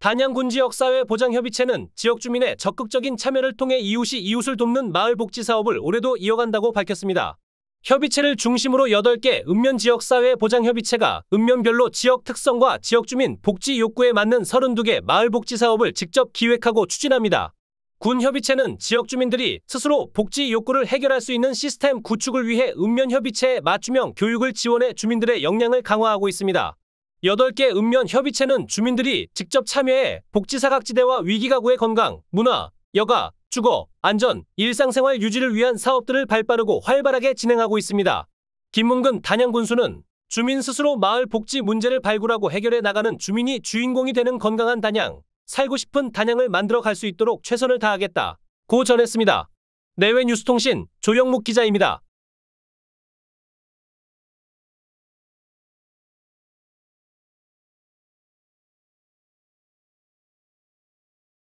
단양군 지역사회 보장협의체는 지역 주민의 적극적인 참여를 통해 이웃이 이웃을 돕는 마을 복지 사업을 올해도 이어간다고 밝혔습니다. 협의체를 중심으로 8개 읍면 지역사회 보장협의체가 읍면별로 지역 특성과 지역 주민 복지 욕구에 맞는 32개 마을 복지 사업을 직접 기획하고 추진합니다. 군 협의체는 지역 주민들이 스스로 복지 욕구를 해결할 수 있는 시스템 구축을 위해 읍면 협의체에 맞춤형 교육을 지원해 주민들의 역량을 강화하고 있습니다. 8개 읍면 협의체는 주민들이 직접 참여해 복지사각지대와 위기가구의 건강, 문화, 여가, 주거, 안전, 일상생활 유지를 위한 사업들을 발빠르고 활발하게 진행하고 있습니다. 김문근 단양군수는 주민 스스로 마을 복지 문제를 발굴하고 해결해 나가는 주민이 주인공이 되는 건강한 단양, 살고 싶은 단양을 만들어 갈 수 있도록 최선을 다하겠다. 고 전했습니다. 내외 뉴스통신 조영묵 기자입니다.